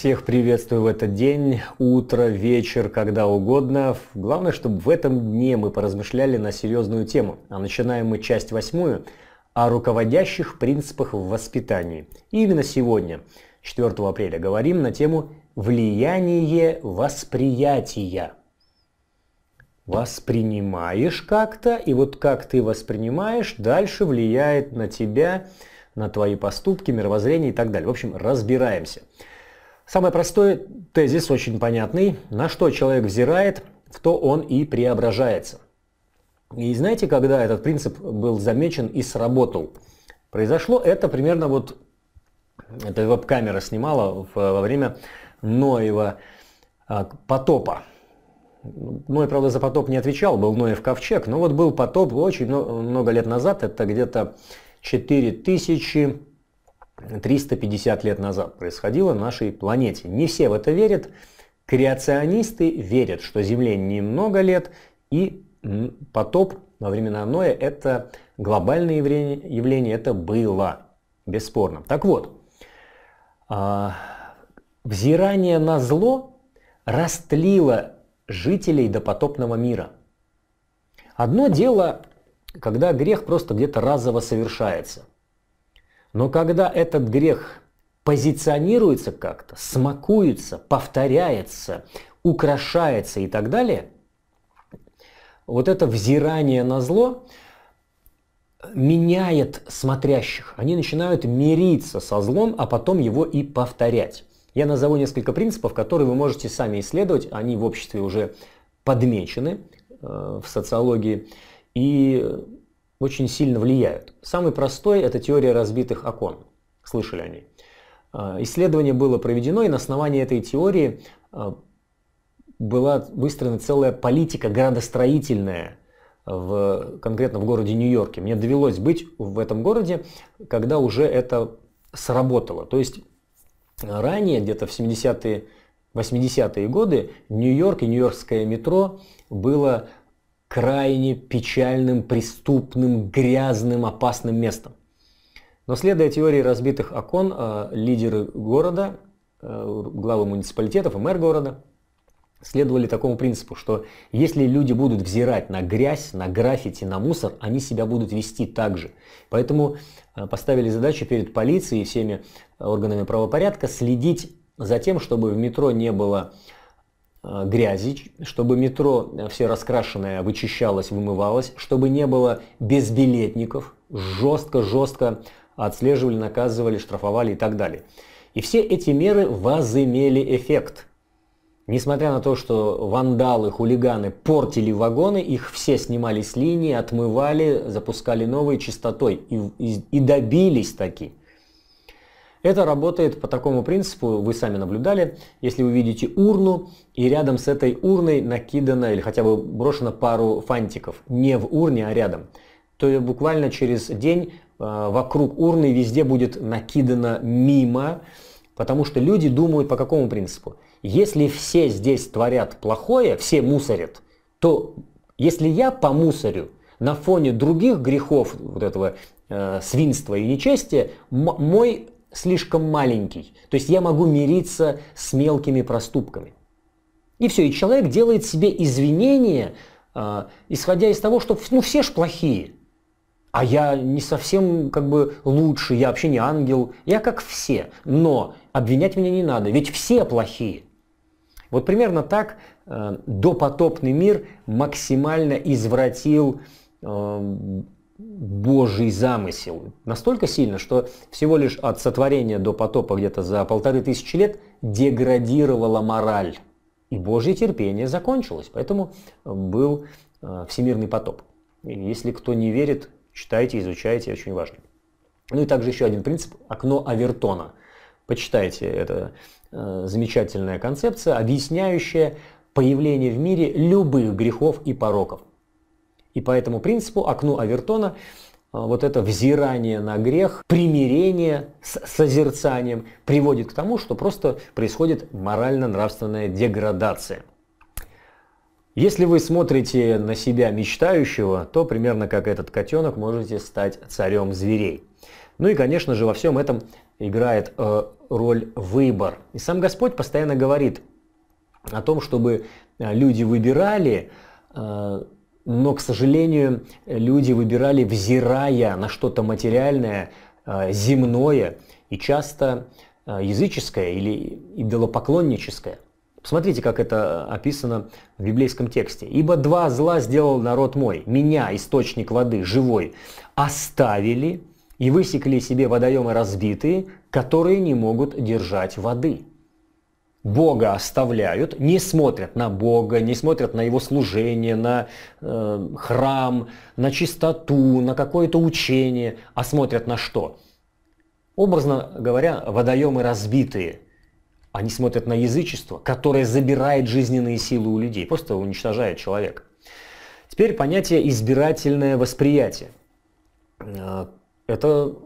Всех приветствую в этот день, утро, вечер, когда угодно. Главное, чтобы в этом дне мы поразмышляли на серьезную тему. А начинаем мы часть восьмую о руководящих принципах в воспитании. И именно сегодня, 4 апреля, говорим на тему влияние восприятия. Воспринимаешь как-то, и вот как ты воспринимаешь, дальше влияет на тебя, на твои поступки, мировоззрение и так далее. В общем, разбираемся. Самый простой тезис, очень понятный. На что человек взирает, в то он и преображается. И знаете, когда этот принцип был замечен и сработал? Произошло это примерно вот, это веб-камера снимала во время Ноева а, потопа. Ной, правда, за потоп не отвечал, был Ноев ковчег, но вот был потоп очень много лет назад, это где-то 4000 350 лет назад происходило на нашей планете. Не все в это верят. Креационисты верят, что Земле немного лет, и потоп во времена Ноя – это глобальное явление, явление, это было, бесспорно. Так вот, а, взирание на зло растлило жителей допотопного мира. Одно дело, когда грех просто где-то разово совершается. Но когда этот грех позиционируется как-то, смакуется, повторяется, украшается и так далее, вот это взирание на зло меняет смотрящих. Они начинают мириться со злом, а потом его и повторять. Я назову несколько принципов, которые вы можете сами исследовать. Они в обществе уже подмечены э, в социологии. И очень сильно влияют. Самый простой – это теория разбитых окон. Слышали они? А, исследование было проведено, и на основании этой теории а, была выстроена целая политика градостроительная в, конкретно в городе Нью-Йорке. Мне довелось быть в этом городе, когда уже это сработало. То есть а, ранее, где-то в 70-е, 80-е годы, Нью-Йорк и Нью-Йоркское метро было крайне печальным, преступным, грязным, опасным местом. Но следуя теории разбитых окон, э, лидеры города, э, главы муниципалитетов и мэр города следовали такому принципу, что если люди будут взирать на грязь, на граффити, на мусор, они себя будут вести так же. Поэтому э, поставили задачу перед полицией и всеми органами правопорядка следить за тем, чтобы в метро не было Э, грязи, чтобы метро э, все раскрашенное вычищалось, вымывалось, чтобы не было безбилетников, жестко-жестко отслеживали, наказывали, штрафовали и так далее. И все эти меры возымели эффект. Несмотря на то, что вандалы, хулиганы портили вагоны, их все снимали с линии, отмывали, запускали новые чистотой и, и, и добились таки. Это работает по такому принципу, вы сами наблюдали, если вы видите урну, и рядом с этой урной накидано или хотя бы брошено пару фантиков, не в урне, а рядом, то буквально через день э, вокруг урны везде будет накидано мимо, потому что люди думают по какому принципу. Если все здесь творят плохое, все мусорят, то если я помусорю на фоне других грехов вот этого э, свинства и нечестия, мой слишком маленький. То есть я могу мириться с мелкими проступками. И все, и человек делает себе извинения, э, исходя из того, что ну все ж плохие. А я не совсем как бы лучше, я вообще не ангел, я как все. Но обвинять меня не надо, ведь все плохие. Вот примерно так э, допотопный мир максимально извратил э, Божий замысел. Настолько сильно, что всего лишь от сотворения до потопа где-то за полторы тысячи лет деградировала мораль. И Божье терпение закончилось. Поэтому э, был э, всемирный потоп. И если кто не верит, читайте, изучайте, очень важно. Ну и также еще один принцип – окно Авертона. Почитайте, это э, замечательная концепция, объясняющая появление в мире любых грехов и пороков. И по этому принципу окну Авертона а, вот это взирание на грех, примирение с созерцанием приводит к тому, что просто происходит морально-нравственная деградация. Если вы смотрите на себя мечтающего, то примерно как этот котенок можете стать царем зверей. Ну и, конечно же, во всем этом играет э, роль выбор. И сам Господь постоянно говорит о том, чтобы э, люди выбирали э, но, к сожалению, люди выбирали, взирая на что-то материальное, э, земное и часто э, языческое или идолопоклонническое. Посмотрите, как это описано в библейском тексте. «Ибо два зла сделал народ мой, меня, источник воды, живой, оставили и высекли себе водоемы разбитые, которые не могут держать воды». Бога оставляют, не смотрят на Бога, не смотрят на его служение, на э, храм, на чистоту, на какое-то учение, а смотрят на что? Образно говоря, водоемы разбитые. Они смотрят на язычество, которое забирает жизненные силы у людей, просто уничтожает человека. Теперь понятие избирательное восприятие. Э, это,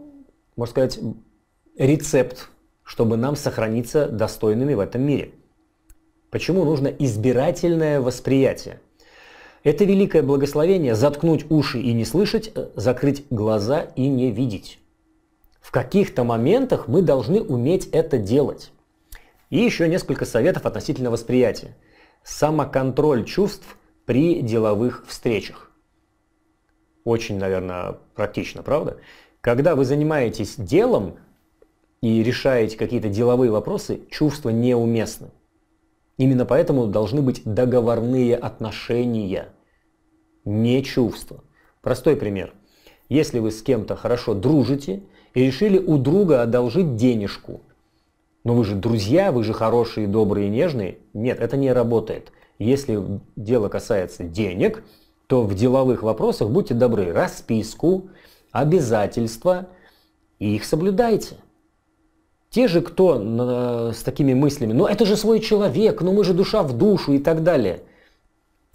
можно сказать, рецепт чтобы нам сохраниться достойными в этом мире. Почему нужно избирательное восприятие? Это великое благословение заткнуть уши и не слышать, э, закрыть глаза и не видеть. В каких-то моментах мы должны уметь это делать. И еще несколько советов относительно восприятия. Самоконтроль чувств при деловых встречах. Очень, наверное, практично, правда? Когда вы занимаетесь делом, и решаете какие-то деловые вопросы, чувства неуместны. Именно поэтому должны быть договорные отношения, не чувства. Простой пример. Если вы с кем-то хорошо дружите и решили у друга одолжить денежку, но вы же друзья, вы же хорошие, добрые, нежные. Нет, это не работает. Если дело касается денег, то в деловых вопросах будьте добры, расписку, обязательства и их соблюдайте. Те же, кто э, с такими мыслями, ну это же свой человек, ну мы же душа в душу и так далее,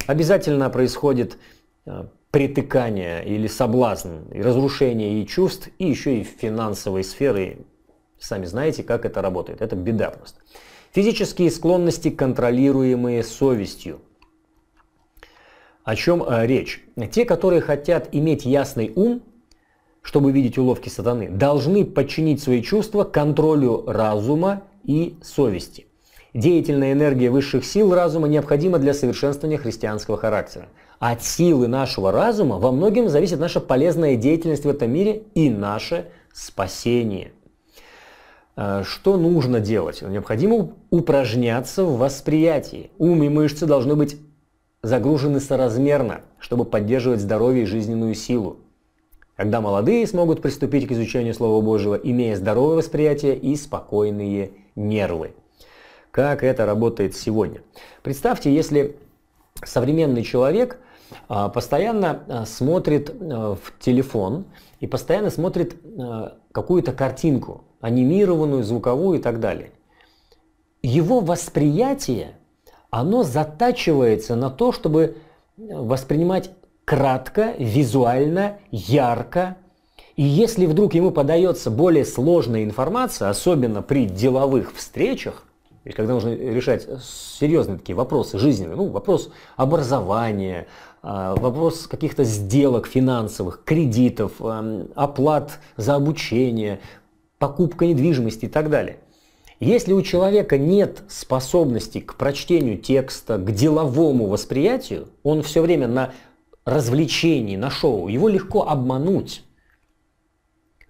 обязательно происходит э, притыкание или соблазн, и разрушение и чувств, и еще и в финансовой сферы. Сами знаете, как это работает. Это беда просто. Физические склонности, контролируемые совестью. О чем э, речь? Те, которые хотят иметь ясный ум, чтобы видеть уловки сатаны, должны подчинить свои чувства контролю разума и совести. Деятельная энергия высших сил разума необходима для совершенствования христианского характера. От силы нашего разума во многом зависит наша полезная деятельность в этом мире и наше спасение. Э, что нужно делать? Необходимо упражняться в восприятии. Ум и мышцы должны быть загружены соразмерно, чтобы поддерживать здоровье и жизненную силу когда молодые смогут приступить к изучению Слова Божьего, имея здоровое восприятие и спокойные нервы. Как это работает сегодня? Представьте, если современный человек а, постоянно а, смотрит а, в телефон и постоянно смотрит какую-то картинку, анимированную, звуковую и так далее. Его восприятие, оно затачивается на то, чтобы воспринимать кратко, визуально, ярко. И если вдруг ему подается более сложная информация, особенно при деловых встречах, или когда нужно решать серьезные такие вопросы жизненные, ну, вопрос образования, а, вопрос каких-то сделок финансовых, кредитов, оплат за обучение, покупка недвижимости и так далее. Если у человека нет способности к прочтению текста, к деловому восприятию, он все время на развлечений, на шоу. Его легко обмануть.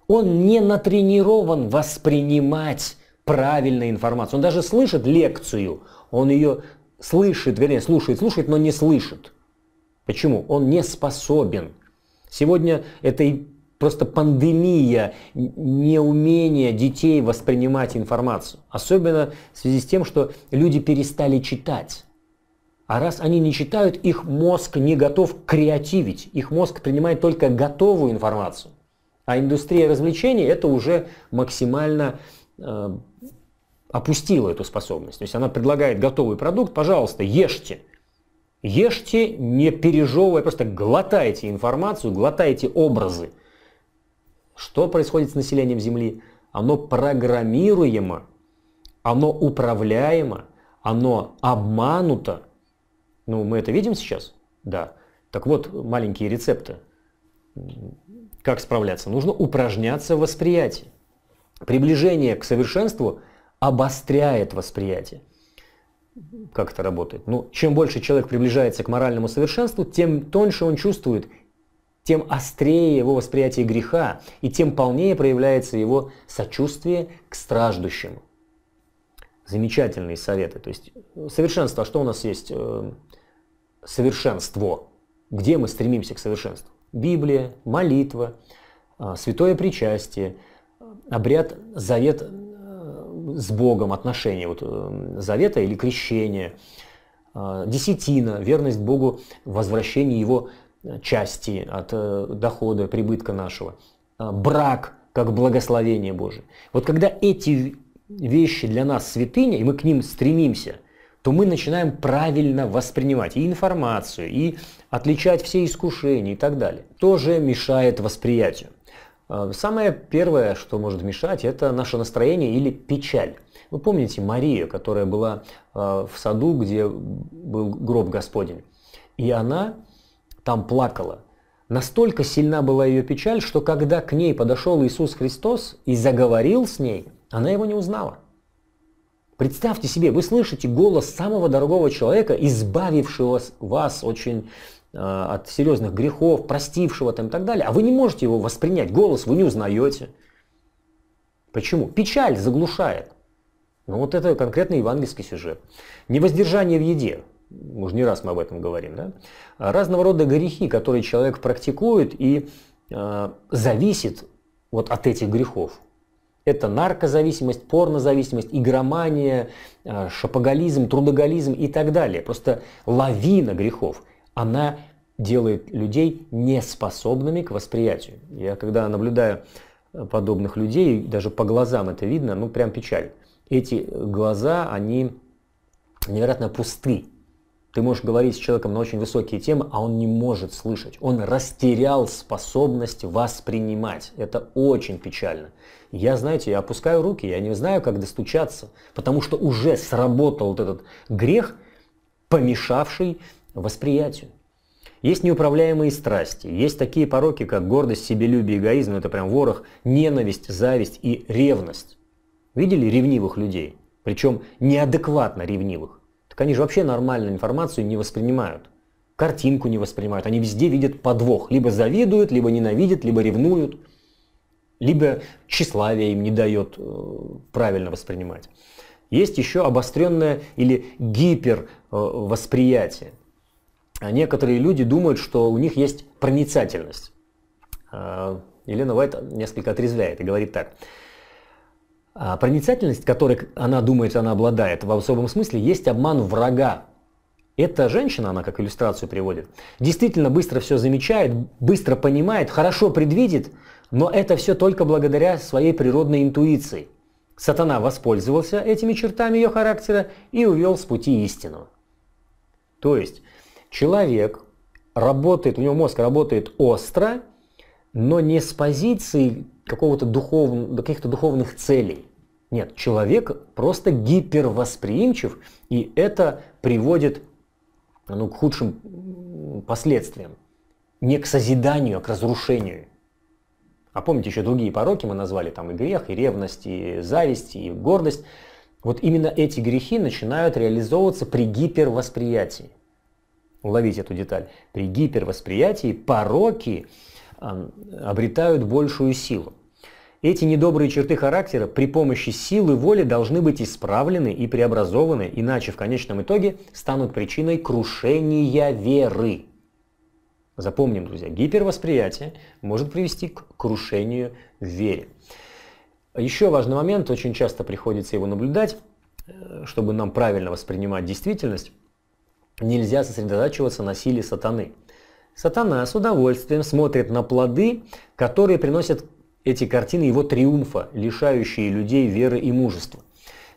Он не натренирован воспринимать правильную информацию. Он даже слышит лекцию, он ее слышит, вернее, слушает, слушает, но не слышит. Почему? Он не способен. Сегодня это и просто пандемия неумения детей воспринимать информацию. Особенно в связи с тем, что люди перестали читать. А раз они не читают, их мозг не готов креативить. Их мозг принимает только готовую информацию. А индустрия развлечений это уже максимально э, опустила эту способность. То есть она предлагает готовый продукт, пожалуйста, ешьте. Ешьте, не пережевывая, просто глотайте информацию, глотайте образы. Что происходит с населением Земли? Оно программируемо, оно управляемо, оно обмануто – ну, мы это видим сейчас? Да. Так вот, маленькие рецепты. Как справляться? Нужно упражняться в восприятии. Приближение к совершенству обостряет восприятие. Как это работает? Ну, чем больше человек приближается к моральному совершенству, тем тоньше он чувствует, тем острее его восприятие греха, и тем полнее проявляется его сочувствие к страждущему. Замечательные советы. То есть совершенство, а что у нас есть? Эм, совершенство. Где мы стремимся к совершенству? Библия, молитва, а, святое причастие, обряд, завет э, с Богом, отношения вот, э, завета или крещения, а, десятина, верность Богу, возвращение Его части от э, дохода, прибытка нашего, а, брак как благословение Божие. Вот когда эти вещи для нас святыня, и мы к ним стремимся – то мы начинаем правильно воспринимать и информацию, и отличать все искушения и так далее. Тоже мешает восприятию. А, самое первое, что может мешать, это наше настроение или печаль. Вы помните Марию, которая была а, в саду, где был гроб Господень. И она там плакала. Настолько сильна была ее печаль, что когда к ней подошел Иисус Христос и заговорил с ней, она его не узнала. Представьте себе, вы слышите голос самого дорогого человека, избавившего вас очень э, от серьезных грехов, простившего там и так далее, а вы не можете его воспринять, голос вы не узнаете. Почему? Печаль заглушает. Ну вот это конкретный евангельский сюжет. Невоздержание в еде. Уже не раз мы об этом говорим. Да? Разного рода грехи, которые человек практикует и э, зависит вот от этих грехов. Это наркозависимость, порнозависимость, игромания, э, шапоголизм, трудоголизм и так далее. Просто лавина грехов, она делает людей неспособными к восприятию. Я когда наблюдаю э, подобных людей, даже по глазам это видно, ну прям печаль. Эти глаза, они невероятно пусты, ты можешь говорить с человеком на очень высокие темы, а он не может слышать. Он растерял способность воспринимать. Это очень печально. Я, знаете, я опускаю руки, я не знаю, как достучаться, потому что уже сработал вот этот грех, помешавший восприятию. Есть неуправляемые страсти, есть такие пороки, как гордость, себелюбие, эгоизм, это прям ворох, ненависть, зависть и ревность. Видели ревнивых людей? Причем неадекватно ревнивых. Так они же вообще нормальную информацию не воспринимают. Картинку не воспринимают. Они везде видят подвох. Либо завидуют, либо ненавидят, либо ревнуют. Либо тщеславие им не дает э, правильно воспринимать. Есть еще обостренное или гипервосприятие. Э, а некоторые люди думают, что у них есть проницательность. А, Елена Уайт несколько отрезвляет и говорит так. А проницательность, которой она думает, она обладает, в особом смысле есть обман врага. Эта женщина, она как иллюстрацию приводит, действительно быстро все замечает, быстро понимает, хорошо предвидит, но это все только благодаря своей природной интуиции. Сатана воспользовался этими чертами ее характера и увел с пути истину. То есть человек работает, у него мозг работает остро, но не с позиции какого-то духов, каких-то духовных целей. Нет, человек просто гипервосприимчив, и это приводит ну, к худшим последствиям. Не к созиданию, а к разрушению. А помните, еще другие пороки мы назвали, там и грех, и ревность, и зависть, и гордость. Вот именно эти грехи начинают реализовываться при гипервосприятии. Уловите эту деталь. При гипервосприятии пороки обретают большую силу. Эти недобрые черты характера при помощи силы воли должны быть исправлены и преобразованы, иначе в конечном итоге станут причиной крушения веры. Запомним, друзья, гипервосприятие может привести к крушению веры. Еще важный момент, очень часто приходится его наблюдать, э, чтобы нам правильно воспринимать действительность, нельзя сосредотачиваться на силе сатаны. Сатана с удовольствием смотрит на плоды, которые приносят эти картины его триумфа, лишающие людей веры и мужества.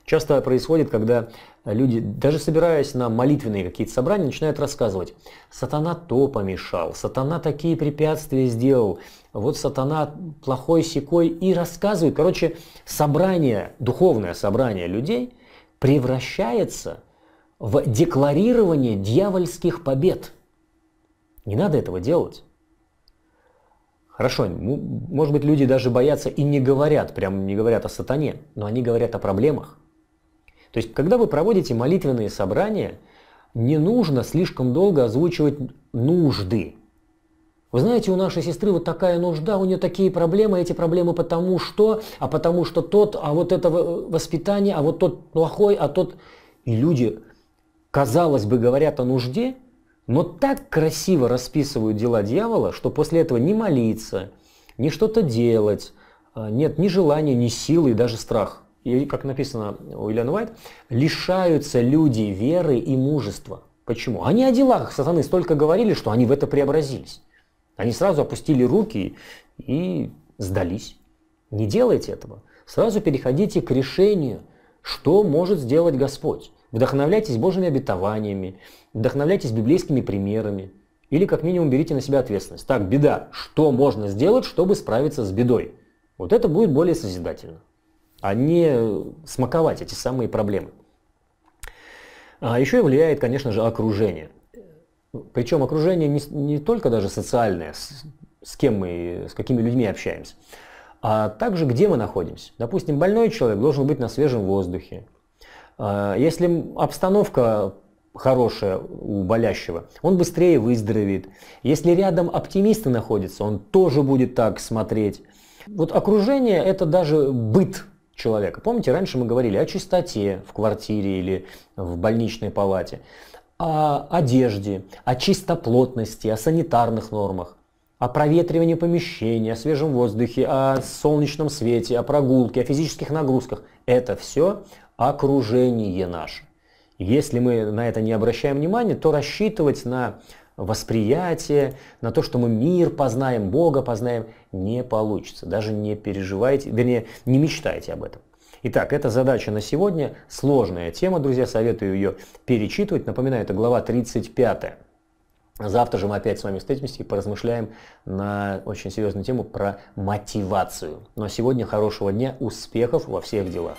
Часто происходит, когда люди, даже собираясь на молитвенные какие-то собрания, начинают рассказывать, сатана то помешал, сатана такие препятствия сделал, вот сатана плохой секой, и рассказывают. Короче, собрание, духовное собрание людей превращается в декларирование дьявольских побед. Не надо этого делать. Хорошо, может быть, люди даже боятся и не говорят, прям не говорят о сатане, но они говорят о проблемах. То есть, когда вы проводите молитвенные собрания, не нужно слишком долго озвучивать нужды. Вы знаете, у нашей сестры вот такая нужда, у нее такие проблемы, эти проблемы потому что, а потому что тот, а вот это воспитание, а вот тот плохой, а тот... И люди, казалось бы, говорят о нужде, но так красиво расписывают дела дьявола, что после этого не молиться, не что-то делать, а, нет ни желания, ни силы и даже страх. И, как написано у Ильян Уайт, лишаются люди веры и мужества. Почему? Они о делах сатаны столько говорили, что они в это преобразились. Они сразу опустили руки и сдались. Не делайте этого. Сразу переходите к решению, что может сделать Господь. Вдохновляйтесь Божьими обетованиями, вдохновляйтесь библейскими примерами. Или как минимум берите на себя ответственность. Так, беда. Что можно сделать, чтобы справиться с бедой? Вот это будет более созидательно, а не э, смаковать эти самые проблемы. А еще и влияет, конечно же, окружение. Причем окружение не, не только даже социальное, с, с кем мы, с какими людьми общаемся, а также где мы находимся. Допустим, больной человек должен быть на свежем воздухе, а, если обстановка хорошая у болящего, он быстрее выздоровеет. Если рядом оптимисты находятся, он тоже будет так смотреть. Вот окружение – это даже быт человека. Помните, раньше мы говорили о чистоте в квартире или в больничной палате, о одежде, о чистоплотности, о санитарных нормах о проветривании помещения, о свежем воздухе, о солнечном свете, о прогулке, о физических нагрузках это все окружение наше. Если мы на это не обращаем внимания, то рассчитывать на восприятие, на то, что мы мир познаем, Бога познаем, не получится. Даже не переживайте, вернее, не мечтайте об этом. Итак, эта задача на сегодня сложная тема, друзья, советую ее перечитывать. Напоминаю, это глава 35. Завтра же мы опять с вами встретимся и поразмышляем на очень серьезную тему про мотивацию. Но сегодня хорошего дня, успехов во всех делах.